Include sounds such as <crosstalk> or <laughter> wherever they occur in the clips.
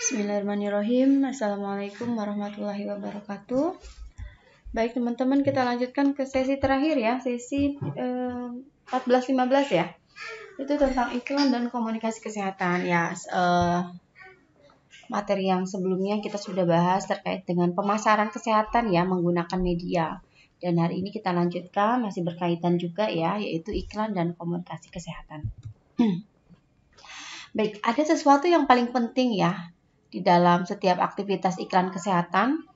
Bismillahirrahmanirrahim. Assalamualaikum warahmatullahi wabarakatuh. Baik teman-teman, kita lanjutkan ke sesi terakhir ya, sesi eh, 14-15 ya. Itu tentang iklan dan komunikasi kesehatan ya. Eh, materi yang sebelumnya kita sudah bahas terkait dengan pemasaran kesehatan ya menggunakan media. Dan hari ini kita lanjutkan masih berkaitan juga ya, yaitu iklan dan komunikasi kesehatan. <clears throat> Baik, ada sesuatu yang paling penting ya di dalam setiap aktivitas iklan kesehatan,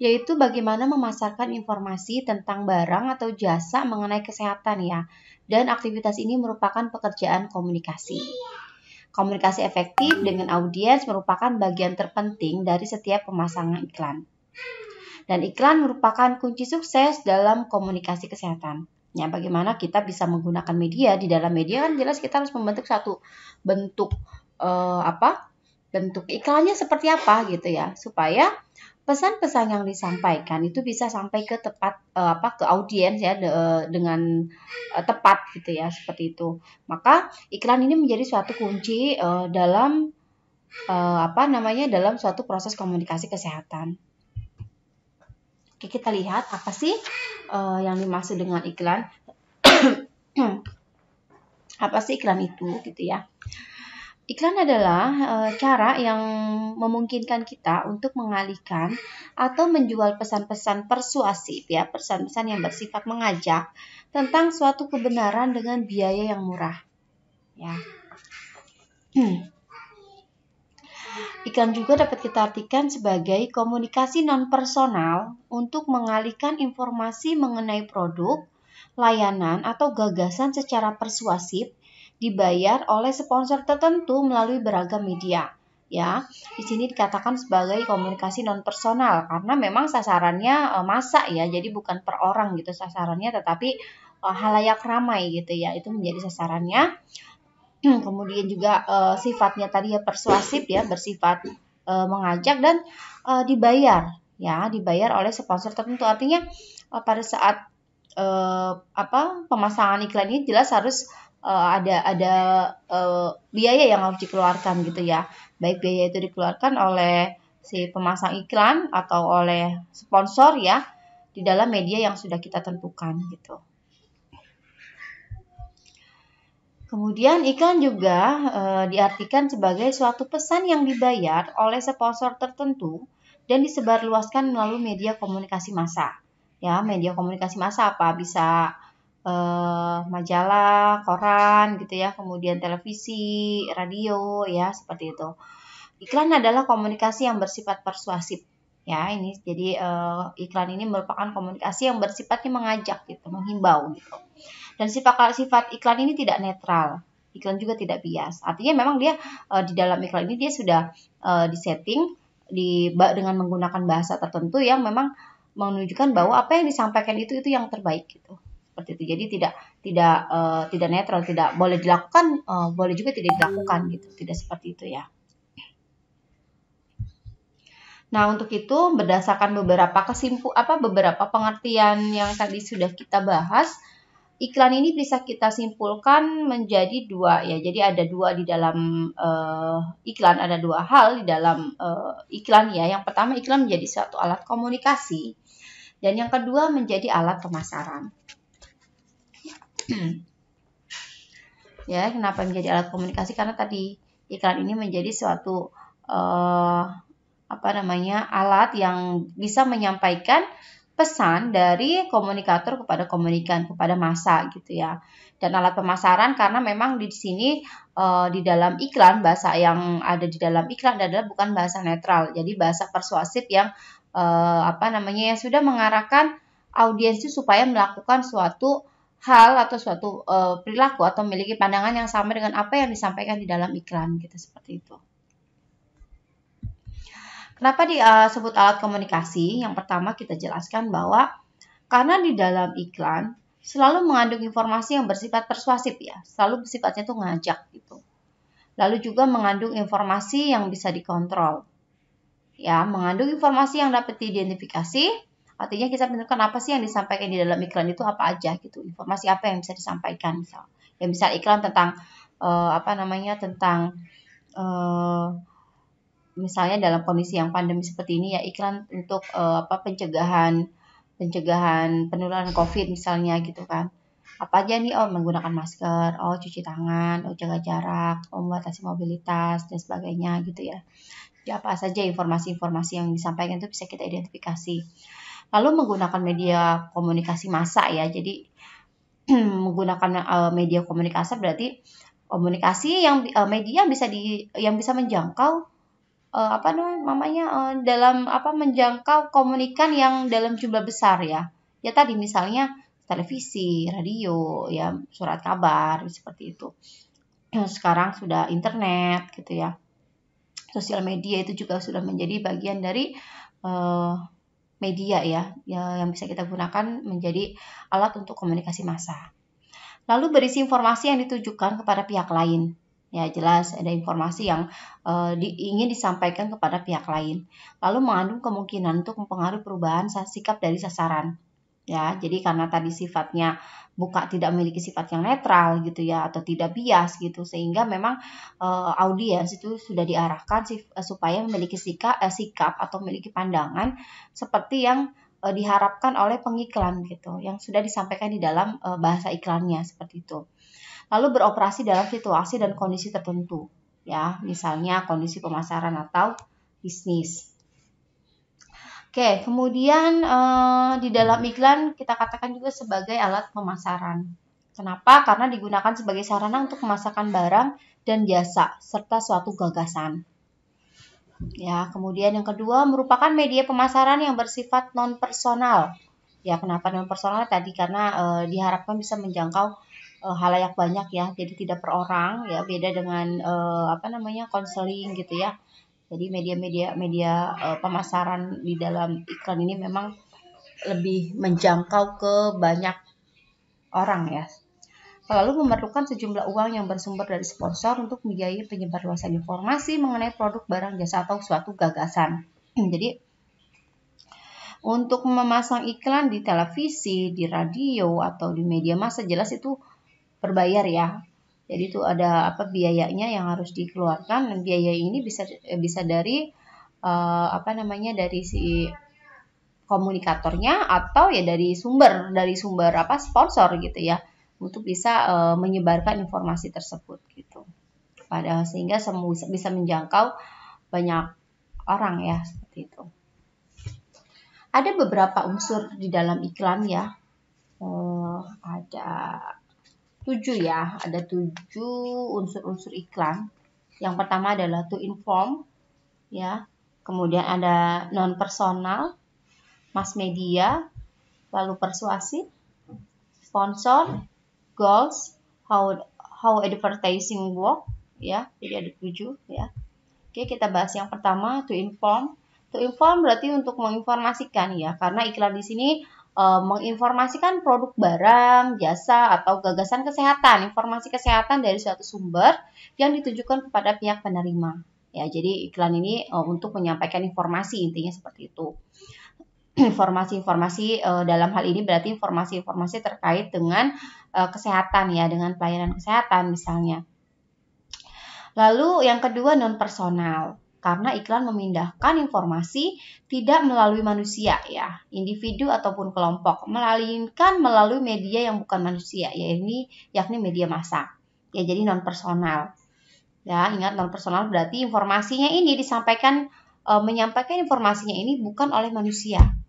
yaitu bagaimana memasarkan informasi tentang barang atau jasa mengenai kesehatan ya. Dan aktivitas ini merupakan pekerjaan komunikasi. Komunikasi efektif dengan audiens merupakan bagian terpenting dari setiap pemasangan iklan. Dan iklan merupakan kunci sukses dalam komunikasi kesehatan. Ya, bagaimana kita bisa menggunakan media di dalam media kan jelas kita harus membentuk satu bentuk eh, apa bentuk iklannya seperti apa gitu ya supaya pesan-pesan yang disampaikan itu bisa sampai ke tepat uh, apa ke audiens ya de, eh, dengan uh, tepat gitu ya seperti itu maka iklan ini menjadi suatu kunci uh, dalam uh, apa namanya dalam suatu proses komunikasi kesehatan Oke kita lihat apa sih uh, yang dimaksud dengan iklan <clears throat> apa sih iklan itu gitu ya Iklan adalah e, cara yang memungkinkan kita untuk mengalihkan atau menjual pesan-pesan persuasif ya, pesan-pesan yang bersifat mengajak tentang suatu kebenaran dengan biaya yang murah. Ya. Hmm. Iklan juga dapat kita artikan sebagai komunikasi non personal untuk mengalihkan informasi mengenai produk, layanan atau gagasan secara persuasif dibayar oleh sponsor tertentu melalui beragam media. Ya, di sini dikatakan sebagai komunikasi non personal karena memang sasarannya eh, masa ya, jadi bukan per orang gitu sasarannya, tetapi eh, halayak ramai gitu ya, itu menjadi sasarannya. <clears throat> Kemudian juga eh, sifatnya tadi ya persuasif ya, bersifat mengajak dan dibayar ya, dibayar oleh sponsor tertentu. Artinya pada saat apa pemasangan iklan ini jelas harus uh, ada ada uh, biaya yang harus dikeluarkan gitu ya. Baik biaya itu dikeluarkan oleh si pemasang iklan atau oleh sponsor ya di dalam media yang sudah kita tentukan gitu. Kemudian iklan juga e, diartikan sebagai suatu pesan yang dibayar oleh sponsor tertentu dan disebarluaskan melalui media komunikasi massa. Ya, media komunikasi massa apa? Bisa eh, majalah, koran gitu ya, kemudian televisi, radio ya seperti itu. Iklan adalah komunikasi yang bersifat persuasif ya ini jadi eh, iklan ini merupakan komunikasi yang bersifatnya mengajak gitu menghimbau gitu dan sifat sifat iklan ini tidak netral iklan juga tidak bias artinya memang dia uh, di dalam iklan ini dia sudah uh, disetting di dengan menggunakan bahasa tertentu yang memang menunjukkan bahwa apa yang disampaikan itu itu yang terbaik gitu seperti itu. Jadi tidak tidak uh, tidak netral, tidak boleh dilakukan, uh, boleh juga tidak dilakukan gitu. Tidak seperti itu ya. Nah, untuk itu berdasarkan beberapa kesimpul apa beberapa pengertian yang tadi sudah kita bahas, iklan ini bisa kita simpulkan menjadi dua ya. Jadi ada dua di dalam uh, iklan, ada dua hal di dalam uh, iklan ya. Yang pertama iklan menjadi suatu alat komunikasi dan yang kedua menjadi alat pemasaran ya, kenapa menjadi alat komunikasi? Karena tadi iklan ini menjadi suatu uh, apa namanya alat yang bisa menyampaikan pesan dari komunikator kepada komunikan kepada masa gitu ya dan alat pemasaran karena memang di sini uh, di dalam iklan bahasa yang ada di dalam iklan adalah bukan bahasa netral jadi bahasa persuasif yang uh, apa namanya yang sudah mengarahkan audiens itu supaya melakukan suatu hal atau suatu uh, perilaku atau memiliki pandangan yang sama dengan apa yang disampaikan di dalam iklan gitu seperti itu. Kenapa disebut eh, alat komunikasi? Yang pertama kita jelaskan bahwa karena di dalam iklan selalu mengandung informasi yang bersifat persuasif ya, selalu bersifatnya itu ngajak gitu. Lalu juga mengandung informasi yang bisa dikontrol. Ya, mengandung informasi yang dapat diidentifikasi, Artinya kita menentukan apa sih yang disampaikan di dalam iklan itu apa aja gitu, informasi apa yang bisa disampaikan misal. Ya bisa iklan tentang uh, apa namanya tentang uh, misalnya dalam kondisi yang pandemi seperti ini ya iklan untuk uh, apa pencegahan pencegahan penularan COVID misalnya gitu kan. Apa aja nih oh menggunakan masker, oh cuci tangan, oh jaga jarak, oh membatasi mobilitas dan sebagainya gitu ya ya apa saja informasi-informasi yang disampaikan itu bisa kita identifikasi. Lalu menggunakan media komunikasi massa ya. Jadi <clears throat> menggunakan uh, media komunikasi berarti komunikasi yang uh, media bisa di yang bisa menjangkau uh, apa namanya uh, dalam apa menjangkau komunikan yang dalam jumlah besar ya. Ya tadi misalnya televisi, radio, ya surat kabar seperti itu. <clears throat> Sekarang sudah internet gitu ya sosial media itu juga sudah menjadi bagian dari uh, media ya, ya, yang bisa kita gunakan menjadi alat untuk komunikasi massa. Lalu berisi informasi yang ditujukan kepada pihak lain. Ya jelas ada informasi yang uh, di, ingin disampaikan kepada pihak lain. Lalu mengandung kemungkinan untuk mempengaruhi perubahan sikap dari sasaran. Ya, jadi karena tadi sifatnya buka tidak memiliki sifat yang netral gitu ya atau tidak bias gitu sehingga memang uh, audiens itu sudah diarahkan eh, supaya memiliki sikap, uh, eh, sikap atau memiliki pandangan seperti yang uh, diharapkan oleh pengiklan gitu yang sudah disampaikan di dalam uh, bahasa iklannya seperti itu. Lalu beroperasi dalam situasi dan kondisi tertentu ya misalnya kondisi pemasaran atau bisnis. Oke, kemudian uh, di dalam iklan kita katakan juga sebagai alat pemasaran. Kenapa? Karena digunakan sebagai sarana untuk memasarkan barang dan jasa serta suatu gagasan. Ya, kemudian yang kedua merupakan media pemasaran yang bersifat non personal. Ya, kenapa non personal tadi? Karena e, diharapkan bisa menjangkau e, halayak banyak ya, jadi tidak per orang ya, beda dengan apa namanya konseling gitu ya jadi media-media media uh, pemasaran di dalam iklan ini memang lebih menjangkau ke banyak orang ya. Lalu memerlukan sejumlah uang yang bersumber dari sponsor untuk membiayai luasan informasi mengenai produk, barang, jasa atau suatu gagasan. Hmm, jadi untuk memasang iklan di televisi, di radio atau di media massa jelas itu berbayar ya. Jadi itu ada apa biayanya yang harus dikeluarkan dan biaya ini bisa eh, bisa dari uh, apa namanya dari si komunikatornya atau ya dari sumber dari sumber apa sponsor gitu ya untuk bisa uh, menyebarkan informasi tersebut gitu pada sehingga semua bisa menjangkau banyak orang ya seperti itu ada beberapa unsur di dalam iklan ya uh, ada Tujuh ya, ada tujuh unsur-unsur iklan. Yang pertama adalah to inform ya. Kemudian ada non personal, mass media, lalu persuasi, sponsor, goals, how how advertising work ya. Jadi ada tujuh, ya. Oke, kita bahas yang pertama to inform. To inform berarti untuk menginformasikan ya, karena iklan di sini Eh, menginformasikan produk barang, jasa, atau gagasan kesehatan, informasi kesehatan dari suatu sumber yang ditujukan kepada pihak penerima. Ya, jadi iklan ini uh, untuk menyampaikan informasi intinya seperti itu. <clears throat> Informasi-informasi uh, dalam hal ini berarti informasi-informasi terkait dengan uh, kesehatan ya, dengan pelayanan kesehatan misalnya. Lalu yang kedua non personal karena iklan memindahkan informasi tidak melalui manusia ya, individu ataupun kelompok, melainkan melalui media yang bukan manusia, ya ini yakni media massa. Ya, jadi non personal. Ya, ingat non personal berarti informasinya ini disampaikan e, menyampaikan informasinya ini bukan oleh manusia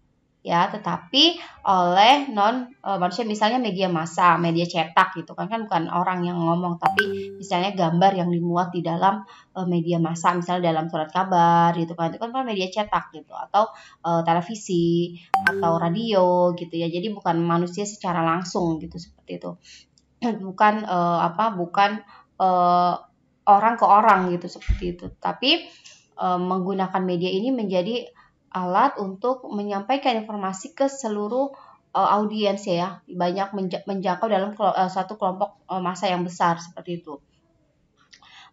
ya tetapi oleh non uh, manusia misalnya media massa media cetak gitu kan kan bukan orang yang ngomong tapi misalnya gambar yang dimuat di dalam uh, media massa misalnya dalam surat kabar gitu kan itu kan, kan media cetak gitu atau uh, televisi atau radio gitu ya jadi bukan manusia secara langsung gitu seperti itu <clears throat> bukan uh, apa bukan uh, orang ke orang gitu seperti itu tapi uh, menggunakan media ini menjadi alat untuk menyampaikan informasi ke seluruh uh, audiens ya, banyak menjangkau dalam kelo uh, satu kelompok uh, eh, masa yang besar seperti itu.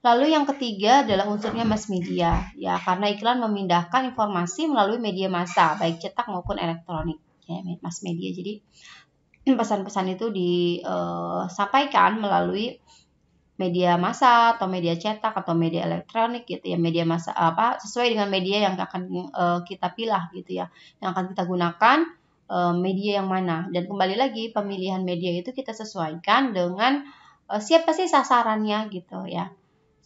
Lalu yang ketiga adalah unsurnya mass media, ya karena iklan memindahkan informasi melalui media massa, baik cetak maupun elektronik, ya mass media. Jadi <clears throat> pesan-pesan itu disampaikan melalui media massa atau media cetak atau media elektronik gitu ya media massa apa sesuai dengan media yang akan uh, kita pilih gitu ya yang akan kita gunakan uh, media yang mana dan kembali lagi pemilihan media itu kita sesuaikan dengan uh, siapa sih sasarannya gitu ya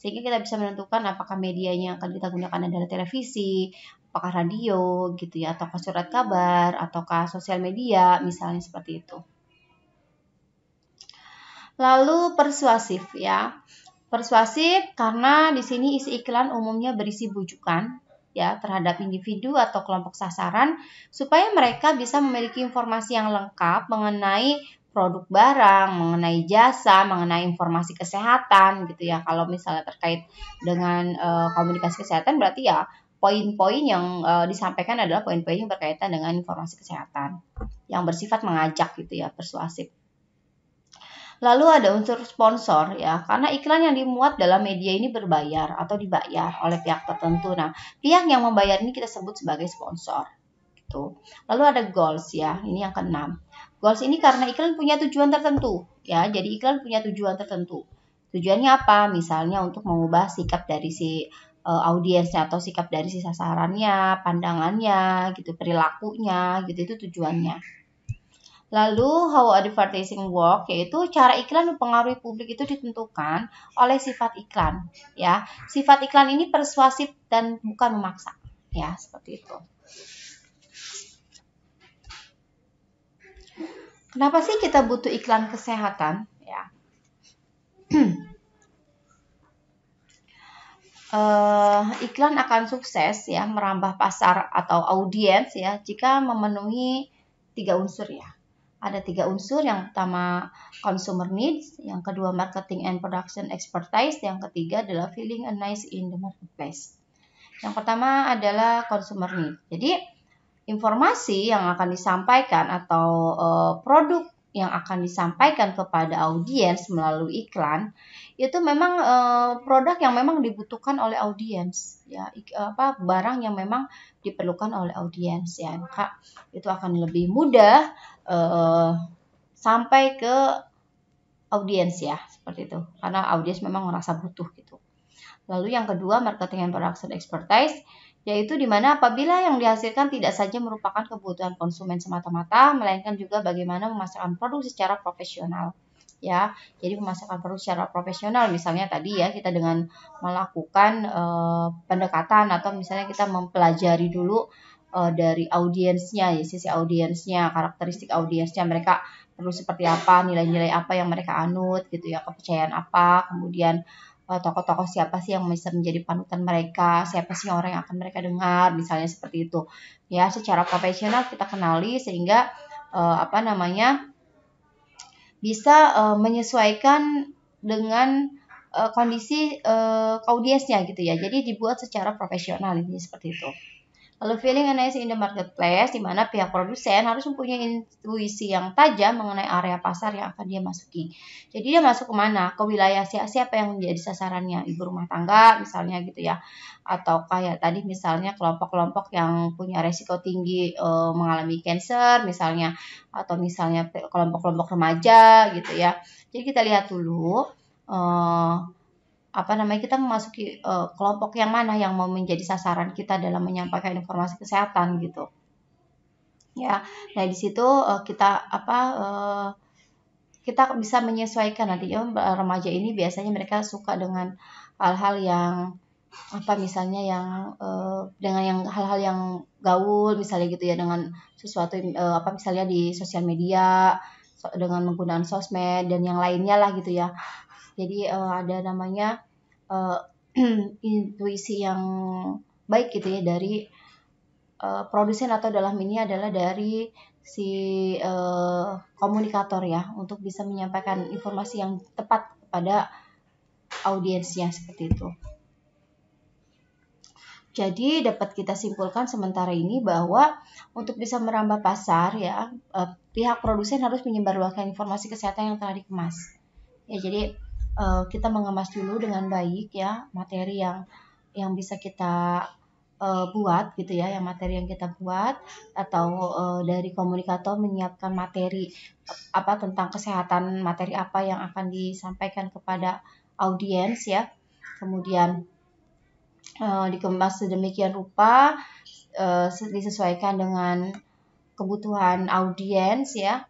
sehingga kita bisa menentukan apakah medianya akan kita gunakan adalah televisi apakah radio gitu ya ataukah surat kabar ataukah sosial media misalnya seperti itu Lalu persuasif ya. Persuasif karena di sini isi iklan umumnya berisi bujukan ya terhadap individu atau kelompok sasaran supaya mereka bisa memiliki informasi yang lengkap mengenai produk barang, mengenai jasa, mengenai informasi kesehatan gitu ya. Kalau misalnya terkait dengan e, komunikasi kesehatan berarti ya poin-poin yang e, disampaikan adalah poin-poin yang berkaitan dengan informasi kesehatan yang bersifat mengajak gitu ya, persuasif. Lalu ada unsur sponsor ya, karena iklan yang dimuat dalam media ini berbayar atau dibayar oleh pihak tertentu. Nah, pihak yang membayar ini kita sebut sebagai sponsor. Gitu. Lalu ada goals ya, ini yang keenam. Goals ini karena iklan punya tujuan tertentu ya, jadi iklan punya tujuan tertentu. Tujuannya apa? Misalnya untuk mengubah sikap dari si uh, audiensnya atau sikap dari si sasarannya, pandangannya, gitu, perilakunya, gitu itu tujuannya. Lalu how advertising work yaitu cara iklan mempengaruhi publik itu ditentukan oleh sifat iklan ya. Sifat iklan ini persuasif dan bukan memaksa ya, seperti itu. Kenapa sih kita butuh iklan kesehatan ya? uh, <clears throat> iklan akan sukses ya merambah pasar atau audiens ya jika memenuhi tiga unsur ya ada tiga unsur. Yang pertama consumer needs, yang kedua marketing and production expertise, yang ketiga adalah feeling a nice in the marketplace. Yang pertama adalah consumer need. Jadi informasi yang akan disampaikan atau uh, produk yang akan disampaikan kepada audiens melalui iklan itu memang e, produk yang memang dibutuhkan oleh audiens ya apa barang yang memang diperlukan oleh audiens ya maka itu akan lebih mudah uh, sampai ke audiens ya seperti itu karena audiens memang merasa butuh gitu lalu yang kedua marketing and production expertise yaitu di mana apabila yang dihasilkan tidak saja merupakan kebutuhan konsumen semata-mata melainkan juga bagaimana memasarkan produk secara profesional ya jadi memasarkan produk secara profesional misalnya tadi ya kita dengan melakukan uh, pendekatan atau misalnya kita mempelajari dulu uh, dari audiensnya ya sisi audiensnya karakteristik audiensnya mereka perlu seperti apa nilai-nilai apa yang mereka anut gitu ya kepercayaan apa kemudian eh, tokoh-tokoh siapa sih yang bisa menjadi panutan mereka, siapa sih orang yang akan mereka dengar, misalnya seperti itu. Ya, secara profesional kita kenali sehingga uh, apa namanya bisa uh, menyesuaikan dengan uh, kondisi uh, audiensnya gitu ya. Jadi dibuat secara profesional ini seperti itu. Lalu feeling analysis in the marketplace, di mana pihak produsen harus mempunyai intuisi yang tajam mengenai area pasar yang akan dia masuki. Jadi dia masuk ke mana? Ke wilayah siapa yang menjadi sasarannya? Ibu rumah tangga misalnya gitu ya. Atau kayak tadi misalnya kelompok-kelompok yang punya resiko tinggi e, mengalami cancer misalnya. Atau misalnya kelompok-kelompok remaja gitu ya. Jadi kita lihat dulu. E, apa namanya kita memasuki uh, kelompok yang mana yang mau menjadi sasaran kita dalam menyampaikan informasi kesehatan gitu ya nah di situ uh, kita apa uh, kita bisa menyesuaikan nanti ya remaja ini biasanya mereka suka dengan hal-hal yang apa misalnya yang uh, dengan yang hal-hal yang gaul misalnya gitu ya dengan sesuatu uh, apa misalnya di sosial media dengan menggunakan sosmed dan yang lainnya lah gitu ya jadi uh, ada namanya uh, <clears throat> intuisi yang baik gitu ya dari uh, produsen atau dalam ini adalah dari si uh, komunikator ya untuk bisa menyampaikan informasi yang tepat kepada audiensnya seperti itu. Jadi dapat kita simpulkan sementara ini bahwa untuk bisa merambah pasar ya pihak produsen harus menyebarluaskan informasi kesehatan yang telah dikemas. Ya jadi uh, kita mengemas dulu dengan baik ya materi yang yang bisa kita uh, buat gitu ya, yang materi yang kita buat atau uh, dari komunikator menyiapkan materi apa tentang kesehatan materi apa yang akan disampaikan kepada audiens ya. Kemudian uh, dikemas sedemikian rupa uh, disesuaikan dengan kebutuhan audiens ya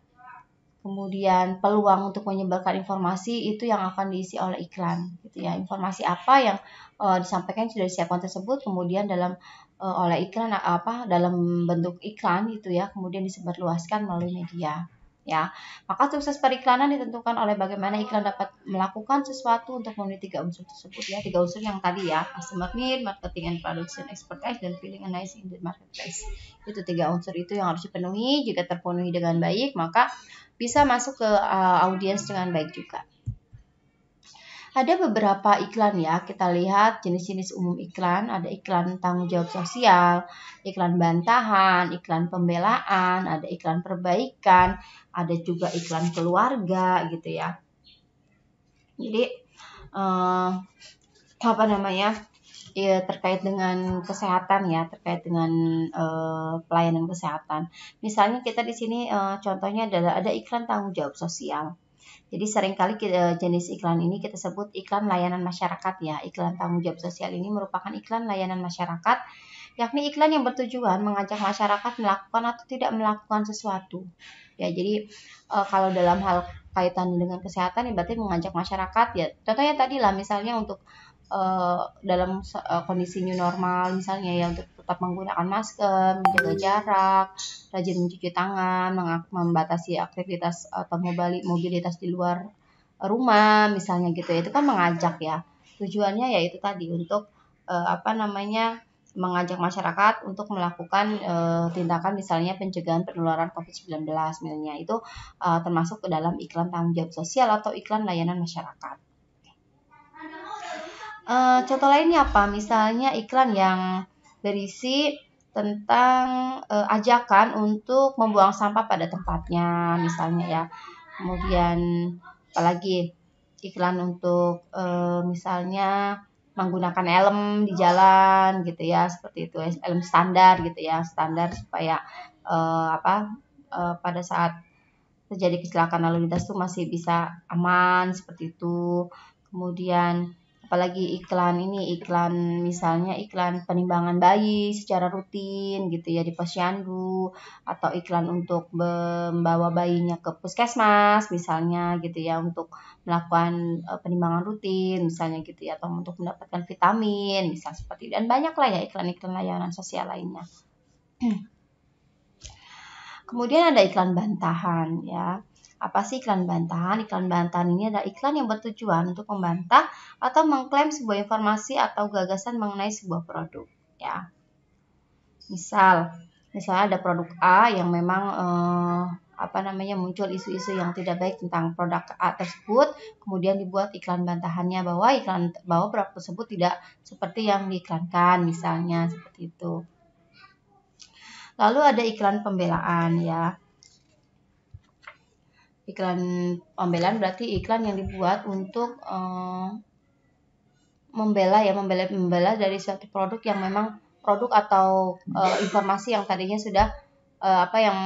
kemudian peluang untuk menyebarkan informasi itu yang akan diisi oleh iklan gitu ya informasi apa yang uh, disampaikan sudah disiapkan tersebut kemudian dalam uh, oleh iklan apa dalam bentuk iklan itu ya kemudian disebarluaskan melalui media ya maka sukses periklanan ditentukan oleh bagaimana iklan dapat melakukan sesuatu untuk memenuhi tiga unsur tersebut ya tiga unsur yang tadi ya customer need marketing and production expertise dan feeling and nice in the marketplace itu tiga unsur itu yang harus dipenuhi jika terpenuhi dengan baik maka bisa masuk ke uh, audiens dengan baik juga. Ada beberapa iklan ya, kita lihat jenis-jenis umum iklan, ada iklan tanggung jawab sosial, iklan bantahan, iklan pembelaan, ada iklan perbaikan, ada juga iklan keluarga gitu ya. Jadi uh, apa namanya? ya, terkait dengan kesehatan ya, terkait dengan uh, pelayanan kesehatan. Misalnya kita di sini uh, contohnya adalah ada iklan tanggung jawab sosial. Jadi seringkali kita, eh, jenis iklan ini kita sebut iklan layanan masyarakat ya. Iklan tanggung jawab sosial ini merupakan iklan layanan masyarakat yakni iklan yang bertujuan mengajak masyarakat melakukan atau tidak melakukan sesuatu. Ya, jadi e, kalau dalam hal kaitan dengan kesehatan ya berarti mengajak masyarakat ya contohnya tadi lah misalnya untuk Eh, dalam uh, kondisi new normal misalnya ya untuk tetap menggunakan masker, menjaga jarak, rajin mencuci tangan, membatasi aktivitas atau mobilitas di luar rumah misalnya gitu ya. Itu kan mengajak ya. Tujuannya ya itu tadi untuk uh, apa namanya? mengajak masyarakat untuk melakukan e, tindakan misalnya pencegahan penularan COVID-19 misalnya itu e, termasuk ke dalam iklan tanggung jawab sosial atau iklan layanan masyarakat. Eh, contoh lainnya apa? Misalnya iklan yang berisi tentang uh, ajakan untuk membuang sampah pada tempatnya, misalnya ya. Kemudian apalagi iklan untuk uh, misalnya menggunakan helm di jalan gitu ya, seperti itu helm standar gitu ya, standar supaya uh, apa uh, pada saat terjadi kecelakaan lalu lintas itu masih bisa aman seperti itu. Kemudian apalagi iklan ini iklan misalnya iklan penimbangan bayi secara rutin gitu ya di posyandu atau iklan untuk membawa bayinya ke puskesmas misalnya gitu ya untuk melakukan eh, penimbangan rutin misalnya gitu ya atau untuk mendapatkan vitamin misal seperti itu. dan lah ya iklan-iklan layanan sosial lainnya. <clears throat> Kemudian ada iklan bantahan ya. Apa sih iklan bantahan? Iklan bantahan ini adalah iklan yang bertujuan untuk membantah atau mengklaim sebuah informasi atau gagasan mengenai sebuah produk, ya. Misal, misalnya ada produk A yang memang eh, apa namanya muncul isu-isu yang tidak baik tentang produk A tersebut, kemudian dibuat iklan bantahannya bahwa iklan bahwa produk tersebut tidak seperti yang diiklankan misalnya seperti itu. Lalu ada iklan pembelaan ya. Iklan pembelaan berarti iklan yang dibuat untuk uh, membela ya membela membela dari suatu produk yang memang produk atau uh, informasi yang tadinya sudah uh, apa yang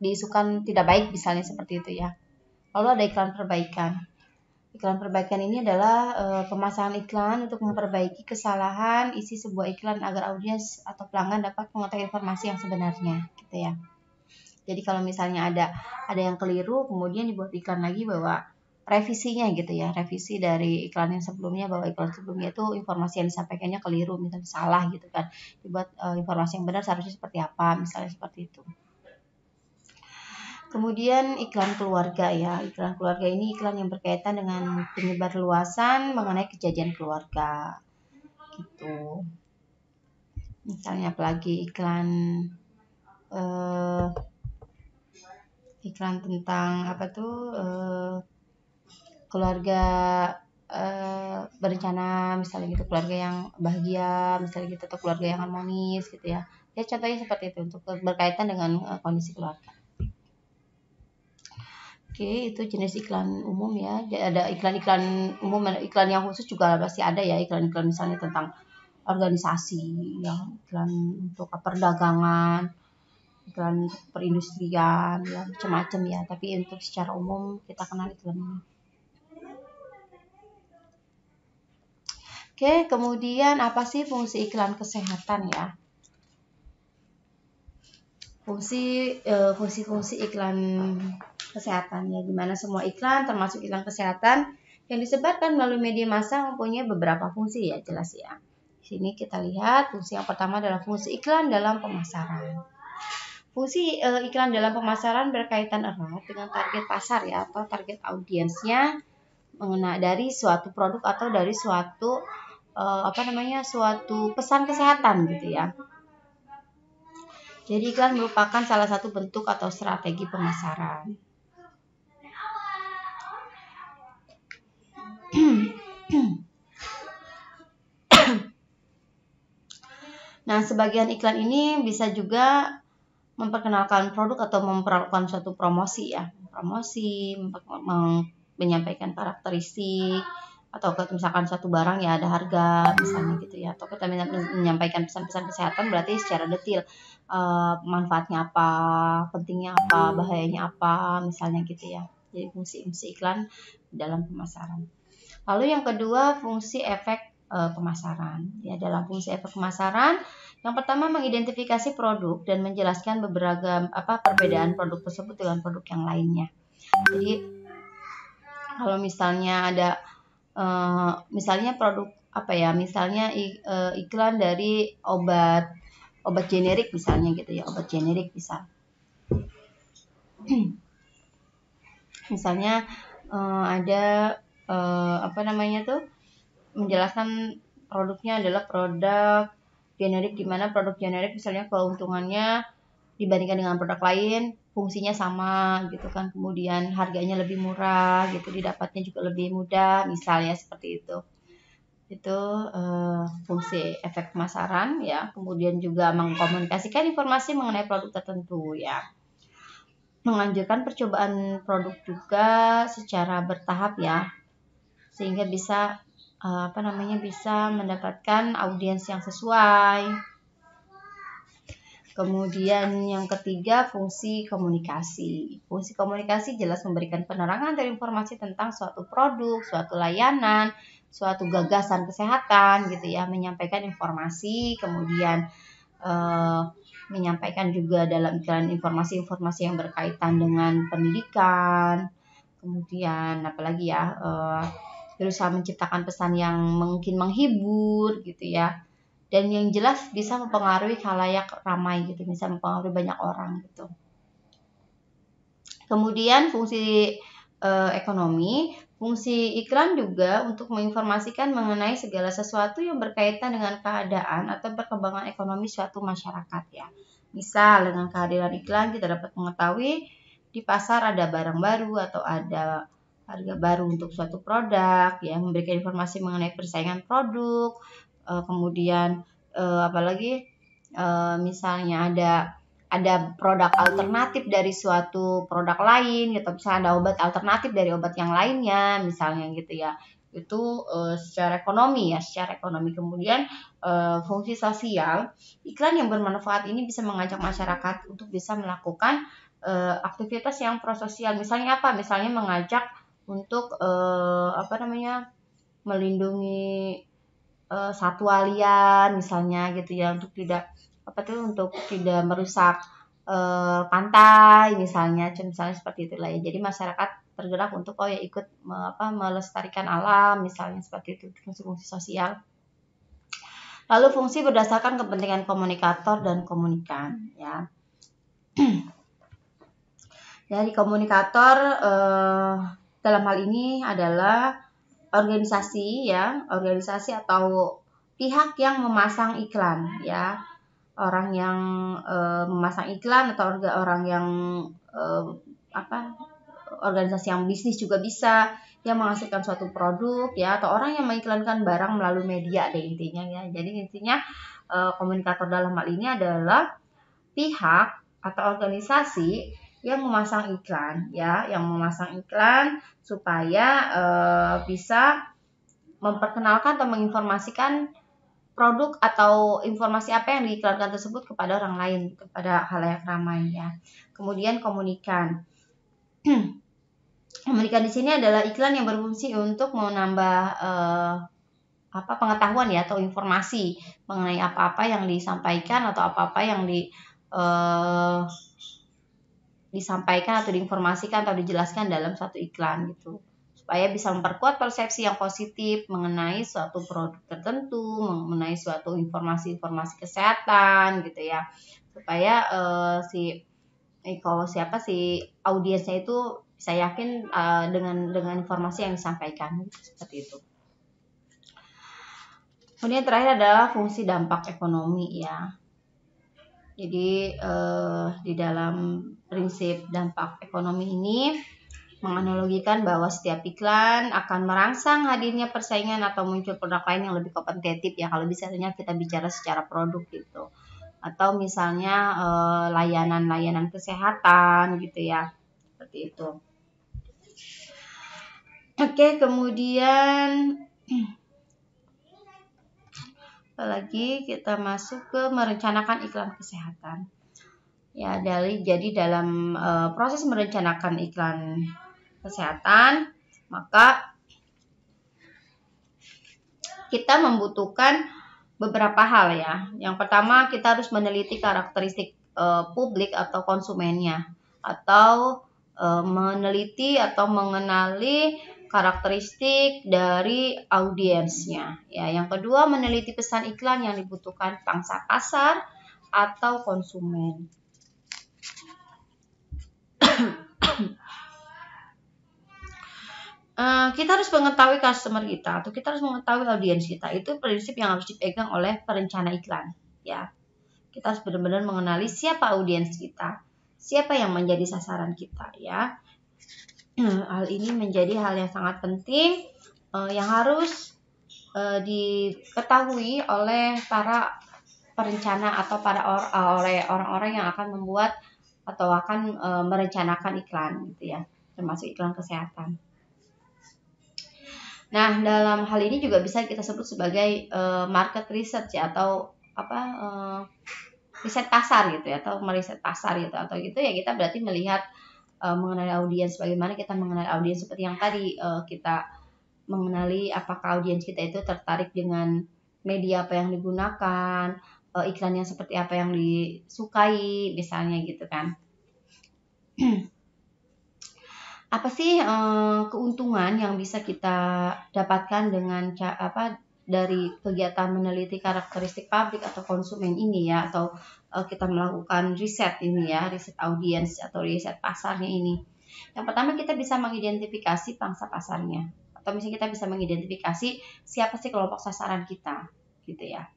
diisukan tidak baik misalnya seperti itu ya. Lalu ada iklan perbaikan. Iklan perbaikan ini adalah uh, pemasangan iklan untuk memperbaiki kesalahan isi sebuah iklan agar audiens atau pelanggan dapat mengetahui informasi yang sebenarnya gitu ya. Jadi kalau misalnya ada ada yang keliru kemudian dibuat iklan lagi bahwa revisinya gitu ya, revisi dari iklan yang sebelumnya bahwa iklan sebelumnya itu informasi yang disampaikannya keliru, misalnya salah gitu kan. Dibuat uh, informasi yang benar seharusnya seperti apa, misalnya seperti itu. Kemudian iklan keluarga ya. Iklan keluarga ini iklan yang berkaitan dengan penyebar luasan mengenai kejadian keluarga. Gitu. Misalnya apalagi iklan eh iklan tentang apa tuh uh, keluarga uh, berencana misalnya gitu keluarga yang bahagia misalnya gitu atau keluarga yang harmonis gitu ya ya contohnya seperti itu untuk berkaitan dengan uh, kondisi keluarga Oke, okay, itu jenis iklan umum ya. Ada iklan-iklan umum, iklan yang khusus juga pasti ada ya. Iklan-iklan misalnya tentang organisasi, yang iklan untuk perdagangan, iklan perindustrian ya macam-macam ya tapi untuk secara umum kita kenal iklan oke kemudian apa sih fungsi iklan kesehatan ya fungsi eh, fungsi-fungsi iklan kesehatan ya dimana semua iklan termasuk iklan kesehatan yang disebarkan melalui media massa mempunyai beberapa fungsi ya jelas ya sini kita lihat fungsi yang pertama adalah fungsi iklan dalam pemasaran Fungsi e, eh, iklan dalam pemasaran berkaitan erat dengan target pasar ya atau target audiensnya mengenai dari suatu produk atau dari suatu e, apa namanya suatu pesan kesehatan gitu ya. Jadi iklan merupakan salah satu bentuk atau strategi pemasaran. nah, sebagian iklan ini bisa juga memperkenalkan produk atau memperlakukan suatu promosi ya promosi menyampaikan karakteristik atau misalkan suatu barang ya ada harga misalnya gitu ya atau kita menyampaikan pesan-pesan kesehatan berarti secara detail uh, manfaatnya apa pentingnya apa bahayanya apa misalnya gitu ya jadi fungsi-fungsi iklan dalam pemasaran lalu yang kedua fungsi efek e, pemasaran. Ya, dalam fungsi efek pemasaran, yang pertama mengidentifikasi produk dan menjelaskan beberapa apa perbedaan produk tersebut dengan produk yang lainnya. Jadi kalau misalnya ada e, misalnya produk apa ya, misalnya eh, iklan dari obat obat generik misalnya gitu ya, obat generik misal. <clears throat> misalnya uh, ada uh, apa namanya tuh menjelaskan produknya adalah produk generik di mana produk generik misalnya keuntungannya dibandingkan dengan produk lain fungsinya sama gitu kan kemudian harganya lebih murah gitu didapatnya juga lebih mudah misalnya seperti itu itu uh, fungsi efek pemasaran ya kemudian juga mengkomunikasikan informasi mengenai produk tertentu ya menganjurkan percobaan produk juga secara bertahap ya sehingga bisa Eh, apa namanya bisa mendapatkan audiens yang sesuai. Kemudian yang ketiga fungsi komunikasi. Fungsi komunikasi jelas memberikan penerangan dari informasi tentang suatu produk, suatu layanan, suatu gagasan kesehatan gitu ya, menyampaikan informasi, kemudian eh, menyampaikan juga dalam iklan informasi-informasi yang berkaitan dengan pendidikan, kemudian apalagi ya eh, berusaha menciptakan pesan yang mungkin menghibur gitu ya dan yang jelas bisa mempengaruhi kalayak ramai gitu bisa mempengaruhi banyak orang gitu kemudian fungsi e, ekonomi Fungsi iklan juga untuk menginformasikan mengenai segala sesuatu yang berkaitan dengan keadaan atau perkembangan ekonomi suatu masyarakat ya. Misal dengan kehadiran iklan kita dapat mengetahui di pasar ada barang baru atau ada harga baru untuk suatu produk, ya memberikan informasi mengenai persaingan produk, eh, kemudian eh, apalagi eh, misalnya ada ada produk alternatif dari suatu produk lain gitu misalnya ada obat alternatif dari obat yang lainnya misalnya gitu ya itu secara ekonomi ya secara ekonomi kemudian fungsi sosial iklan yang bermanfaat ini bisa mengajak masyarakat untuk bisa melakukan aktivitas yang prososial misalnya apa misalnya mengajak untuk uh, apa namanya melindungi uh, eh, satwa liar misalnya gitu ya untuk tidak apa tuh untuk tidak merusak uh, pantai misalnya misalnya seperti itu lah ya jadi masyarakat tergerak untuk oh ya ikut me, apa melestarikan alam misalnya seperti itu fungsi-fungsi sosial lalu fungsi berdasarkan kepentingan komunikator dan komunikan ya dari <clears throat> komunikator eh, dalam hal ini adalah organisasi ya, organisasi atau pihak yang memasang iklan ya. Orang yang e, memasang iklan atau orang yang e, apa organisasi yang bisnis juga bisa yang menghasilkan suatu produk ya atau orang yang mengiklankan barang melalui media deh intinya ya. Jadi intinya e, komunikator dalam hal ini adalah pihak atau organisasi yang memasang iklan ya, yang memasang iklan supaya uh, bisa memperkenalkan atau menginformasikan produk atau informasi apa yang diiklankan tersebut kepada orang lain, kepada halayak ramai ya. Kemudian komunikan. <clears throat> komunikan di sini adalah iklan yang berfungsi untuk menambah uh, apa pengetahuan ya atau informasi mengenai apa-apa yang disampaikan atau apa-apa yang di uh, disampaikan atau diinformasikan atau dijelaskan dalam satu iklan gitu supaya bisa memperkuat persepsi yang positif mengenai suatu produk tertentu mengenai suatu informasi-informasi kesehatan gitu ya supaya uh, si eh, kalau siapa si audiensnya itu saya yakin uh, dengan dengan informasi yang disampaikan gitu, seperti itu kemudian terakhir adalah fungsi dampak ekonomi ya jadi eh, di dalam prinsip dampak ekonomi ini menganalogikan bahwa setiap iklan akan merangsang hadirnya persaingan atau muncul produk lain yang lebih kompetitif ya kalau misalnya kita bicara secara produk gitu atau misalnya eh, layanan-layanan eh, kesehatan gitu ya seperti itu. Oke, kemudian <clears throat> apalagi kita masuk ke merencanakan iklan kesehatan ya dari jadi dalam e, proses merencanakan iklan kesehatan maka kita membutuhkan beberapa hal ya yang pertama kita harus meneliti karakteristik e, publik atau konsumennya atau e, meneliti atau mengenali karakteristik dari audiensnya. Ya, yang kedua meneliti pesan iklan yang dibutuhkan pangsa pasar atau konsumen. <clears throat> Eh, kita harus mengetahui customer kita atau kita harus mengetahui audiens kita itu prinsip yang harus dipegang oleh perencana iklan ya kita harus benar-benar mengenali siapa audiens kita siapa yang menjadi sasaran kita ya Hmm, hal ini menjadi hal yang sangat penting uh, yang harus uh, diketahui oleh para perencana atau pada or, uh, oleh orang-orang yang akan membuat atau akan uh, merencanakan iklan gitu ya termasuk iklan kesehatan. Nah, dalam hal ini juga bisa kita sebut sebagai uh, market research ya, atau apa uh, riset pasar gitu ya atau meriset pasar gitu atau gitu ya kita berarti melihat uh, mengenali audiens bagaimana kita mengenali audiens seperti yang tadi uh, kita mengenali apakah audiens kita itu tertarik dengan media apa yang digunakan uh, iklannya seperti apa yang disukai misalnya gitu kan <clears throat> apa sih uh, keuntungan yang bisa kita dapatkan dengan apa dari kegiatan meneliti karakteristik publik atau konsumen ini ya atau uh, kita melakukan riset ini ya, riset audiens atau riset pasarnya ini. Yang pertama kita bisa mengidentifikasi pangsa pasarnya atau misalnya kita bisa mengidentifikasi siapa sih kelompok sasaran kita gitu ya.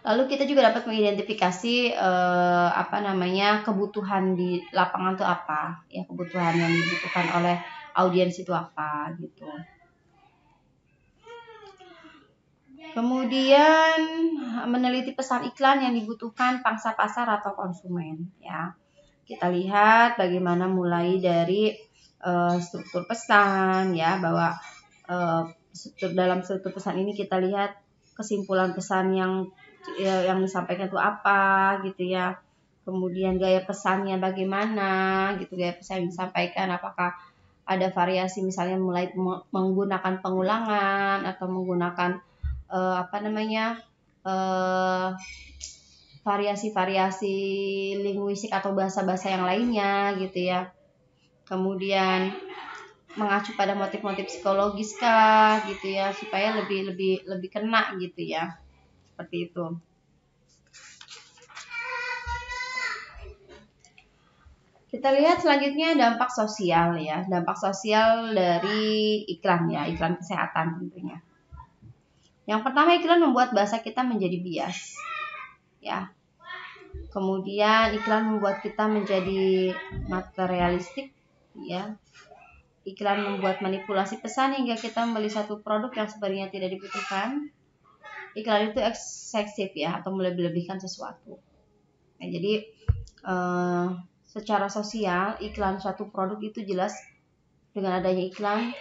Lalu kita juga dapat mengidentifikasi eh, apa namanya kebutuhan di lapangan itu apa, ya kebutuhan yang dibutuhkan oleh audiens itu apa gitu. Kemudian meneliti pesan iklan yang dibutuhkan pangsa pasar atau konsumen ya. Kita lihat bagaimana mulai dari uh, struktur pesan ya bahwa uh, struktur dalam struktur pesan ini kita lihat kesimpulan pesan yang ya, yang disampaikan itu apa gitu ya. Kemudian gaya pesannya bagaimana gitu gaya pesan yang disampaikan apakah ada variasi misalnya mulai menggunakan pengulangan atau menggunakan uh, apa namanya uh, variasi-variasi linguistik atau bahasa-bahasa yang lainnya gitu ya kemudian mengacu pada motif-motif psikologis kah gitu ya supaya lebih lebih lebih kena gitu ya seperti itu kita lihat selanjutnya dampak sosial ya dampak sosial dari iklan ya iklan kesehatan tentunya yang pertama iklan membuat bahasa kita menjadi bias. Ya. Kemudian iklan membuat kita menjadi materialistik, ya. Iklan membuat manipulasi pesan hingga kita membeli satu produk yang sebenarnya tidak dibutuhkan. Iklan itu eksesif ya atau melebih-lebihkan sesuatu. Nah, jadi eh, secara sosial iklan suatu produk itu jelas dengan adanya iklan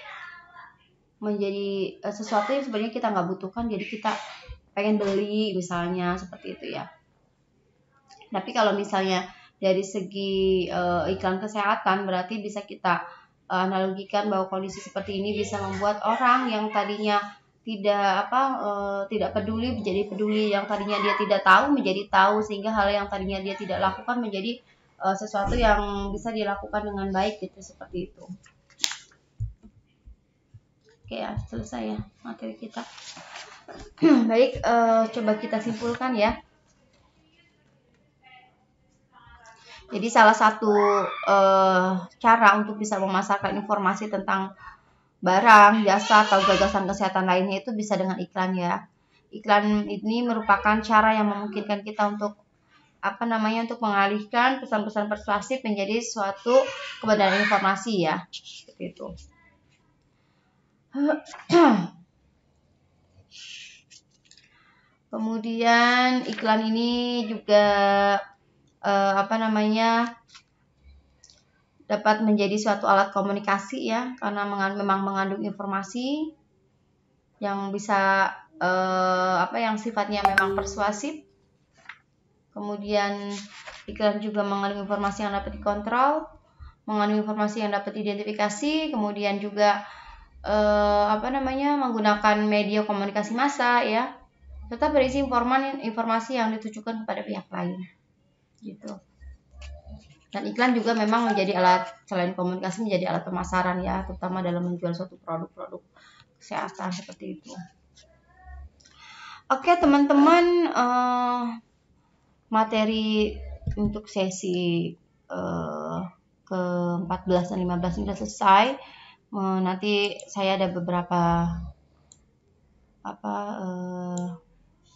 menjadi eh, sesuatu yang sebenarnya kita nggak butuhkan jadi kita pengen beli misalnya seperti itu ya tapi kalau misalnya dari segi uh, iklan kesehatan berarti bisa kita uh, analogikan bahwa kondisi seperti ini bisa membuat orang yang tadinya tidak apa uh, tidak peduli menjadi peduli yang tadinya dia tidak tahu menjadi tahu sehingga hal yang tadinya dia tidak lakukan menjadi uh, sesuatu yang bisa dilakukan dengan baik gitu seperti itu oke ya selesai ya materi kita <clears throat> baik uh, coba kita simpulkan ya jadi salah satu uh, cara untuk bisa memasarkan informasi tentang barang, jasa, atau gagasan kesehatan lainnya itu bisa dengan iklan ya. Iklan ini merupakan cara yang memungkinkan kita untuk apa namanya untuk mengalihkan pesan-pesan persuasif menjadi suatu kebenaran informasi ya, seperti itu. <clears throat> Kemudian iklan ini juga eh, apa namanya dapat menjadi suatu alat komunikasi ya karena memang mengandung informasi yang bisa eh, apa yang sifatnya memang persuasif. Kemudian iklan juga mengandung informasi yang dapat dikontrol, mengandung informasi yang dapat diidentifikasi, kemudian juga uh, apa namanya menggunakan media komunikasi massa ya tetap berisi informan informasi yang ditujukan kepada pihak lain gitu dan iklan juga memang menjadi alat selain komunikasi menjadi alat pemasaran ya terutama dalam menjual suatu produk-produk kesehatan seperti itu oke teman-teman uh, materi untuk sesi uh, ke 14 dan 15 sudah selesai Eh, nanti saya ada beberapa apa uh,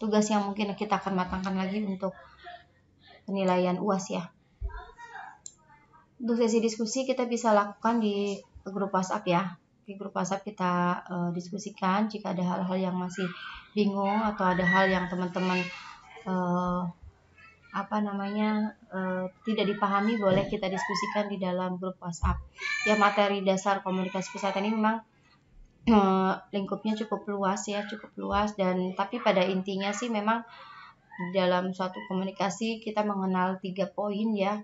tugas yang mungkin kita akan matangkan lagi untuk penilaian UAS ya. Untuk sesi diskusi kita bisa lakukan di grup WhatsApp ya. Di grup WhatsApp kita uh, diskusikan jika ada hal-hal yang masih bingung atau ada hal yang teman-teman uh, apa namanya uh, tidak dipahami boleh kita diskusikan di dalam grup WhatsApp. Ya materi dasar komunikasi pusat ini memang uh, lingkupnya cukup luas ya, cukup luas dan tapi pada intinya sih memang dalam suatu komunikasi kita mengenal tiga poin ya.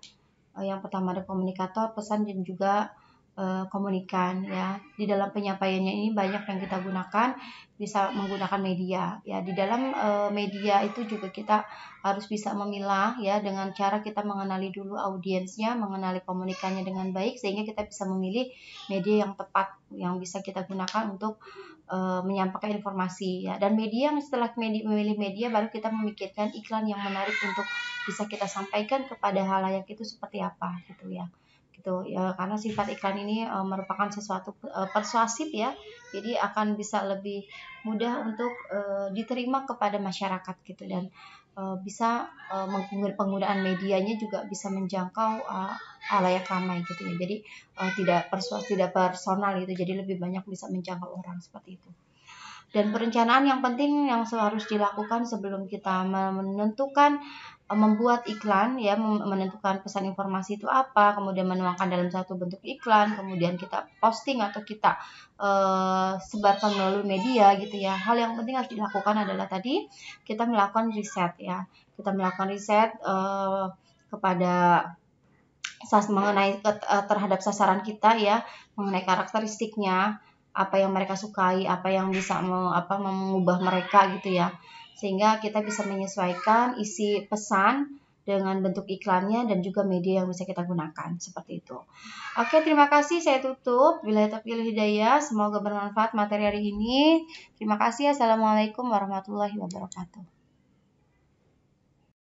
Uh, yang pertama ada komunikator, pesan dan juga Eh, komunikan ya di dalam penyampaiannya ini banyak yang kita gunakan bisa menggunakan media ya di dalam uh, media itu juga kita harus bisa memilah ya dengan cara kita mengenali dulu audiensnya mengenali komunikannya dengan baik sehingga kita bisa memilih media yang tepat yang bisa kita gunakan untuk uh, menyampaikan informasi ya dan media setelah media, memilih media baru kita memikirkan iklan yang menarik untuk bisa kita sampaikan kepada halayak itu seperti apa gitu ya gitu ya karena sifat iklan ini uh, merupakan sesuatu uh, persuasif ya jadi akan bisa lebih mudah untuk uh, diterima kepada masyarakat gitu dan uh, bisa uh, penggunaan medianya juga bisa menjangkau uh, alayak ramai gitu ya jadi uh, tidak persuas tidak personal itu jadi lebih banyak bisa menjangkau orang seperti itu dan perencanaan yang penting yang harus dilakukan sebelum kita menentukan membuat iklan ya menentukan pesan informasi itu apa kemudian menuangkan dalam satu bentuk iklan kemudian kita posting atau kita e, sebarkan melalui media gitu ya hal yang penting harus dilakukan adalah tadi kita melakukan riset ya kita melakukan riset e, kepada sas mengenai eh, terhadap sasaran kita ya mengenai karakteristiknya apa yang mereka sukai apa yang bisa mau apa mengubah mereka gitu ya sehingga kita bisa menyesuaikan isi pesan dengan bentuk iklannya dan juga media yang bisa kita gunakan seperti itu. Oke, terima kasih saya tutup. Bila pilih hidayah, semoga bermanfaat materi hari ini. Terima kasih. Assalamualaikum warahmatullahi wabarakatuh.